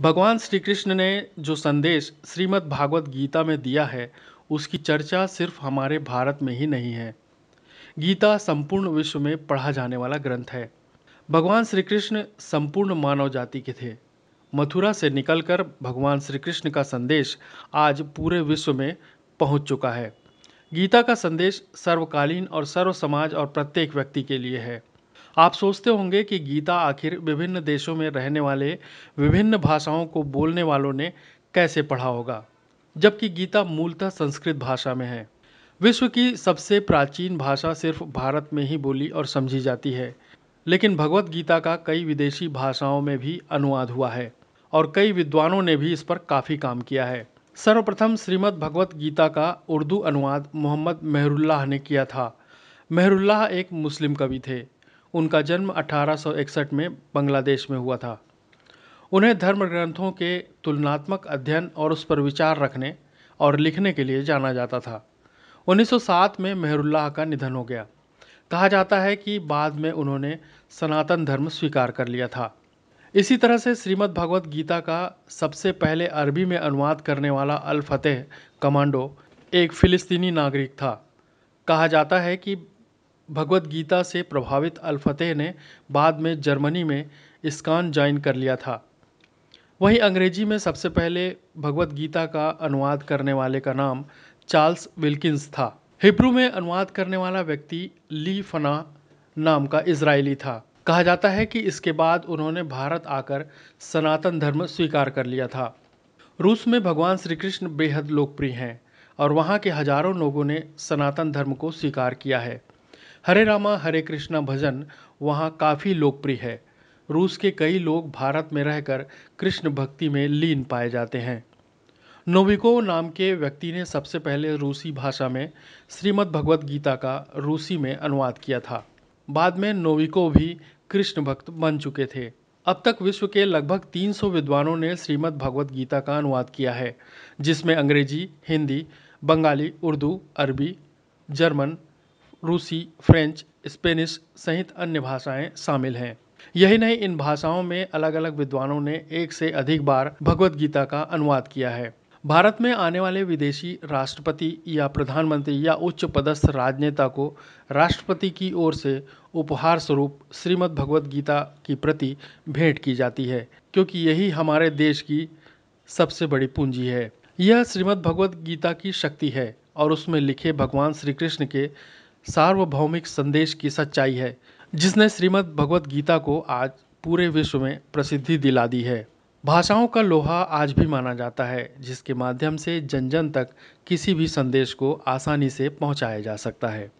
भगवान श्री कृष्ण ने जो संदेश श्रीमद् भागवत गीता में दिया है उसकी चर्चा सिर्फ हमारे भारत में ही नहीं है गीता संपूर्ण विश्व में पढ़ा जाने वाला ग्रंथ है भगवान श्री कृष्ण संपूर्ण मानव जाति के थे मथुरा से निकलकर भगवान श्री कृष्ण का संदेश आज पूरे विश्व में पहुंच चुका है गीता का संदेश सर्वकालीन और सर्व समाज और प्रत्येक व्यक्ति के लिए है आप सोचते होंगे कि गीता आखिर विभिन्न देशों में रहने वाले विभिन्न भाषाओं को बोलने वालों ने कैसे पढ़ा होगा जबकि गीता मूलतः संस्कृत भाषा में है विश्व की सबसे प्राचीन भाषा सिर्फ भारत में ही बोली और समझी जाती है लेकिन भगवत गीता का कई विदेशी भाषाओं में भी अनुवाद हुआ है और कई विद्वानों ने भी इस पर काफ़ी काम किया है सर्वप्रथम श्रीमद् भगवत गीता का उर्दू अनुवाद मोहम्मद मेहरुल्लाह ने किया था मेहरुल्लाह एक मुस्लिम कवि थे उनका जन्म 1861 में बांग्लादेश में हुआ था उन्हें धर्म ग्रंथों के तुलनात्मक अध्ययन और उस पर विचार रखने और लिखने के लिए जाना जाता था 1907 में मेहरुल्लाह का निधन हो गया कहा जाता है कि बाद में उन्होंने सनातन धर्म स्वीकार कर लिया था इसी तरह से श्रीमद् भगवत गीता का सबसे पहले अरबी में अनुवाद करने वाला अल फतेह कमांडो एक फ़िलिस्तीनी नागरिक था कहा जाता है कि भगवद गीता से प्रभावित अलफतेह ने बाद में जर्मनी में इस्कान ज्वाइन कर लिया था वहीं अंग्रेजी में सबसे पहले भगवत गीता का अनुवाद करने वाले का नाम चार्ल्स विल्किंस था हिब्रू में अनुवाद करने वाला व्यक्ति ली फना नाम का इसराइली था कहा जाता है कि इसके बाद उन्होंने भारत आकर सनातन धर्म स्वीकार कर लिया था रूस में भगवान श्री कृष्ण बेहद लोकप्रिय हैं और वहाँ के हजारों लोगों ने सनातन धर्म को स्वीकार किया है हरे रामा हरे कृष्णा भजन वहाँ काफ़ी लोकप्रिय है रूस के कई लोग भारत में रहकर कृष्ण भक्ति में लीन पाए जाते हैं नोविको नाम के व्यक्ति ने सबसे पहले रूसी भाषा में श्रीमद् भगवद गीता का रूसी में अनुवाद किया था बाद में नोविको भी कृष्ण भक्त बन चुके थे अब तक विश्व के लगभग 300 विद्वानों ने श्रीमद् भगवद गीता का अनुवाद किया है जिसमें अंग्रेजी हिंदी बंगाली उर्दू अरबी जर्मन रूसी फ्रेंच स्पेनिश सहित अन्य भाषाएं शामिल हैं यही नहीं इन भाषाओं में अलग अलग विद्वानों ने एक से अधिक बार भगवत गीता का अनुवाद किया है भारत में आने वाले विदेशी राष्ट्रपति या प्रधानमंत्री या उच्च पदस्थ राजनेता को राष्ट्रपति की ओर से उपहार स्वरूप श्रीमद् भगवद गीता की प्रति भेंट की जाती है क्योंकि यही हमारे देश की सबसे बड़ी पूंजी है यह श्रीमद् भगवद गीता की शक्ति है और उसमें लिखे भगवान श्री कृष्ण के सार्वभौमिक संदेश की सच्चाई है जिसने श्रीमद् भगवत गीता को आज पूरे विश्व में प्रसिद्धि दिला दी है भाषाओं का लोहा आज भी माना जाता है जिसके माध्यम से जन जन तक किसी भी संदेश को आसानी से पहुंचाया जा सकता है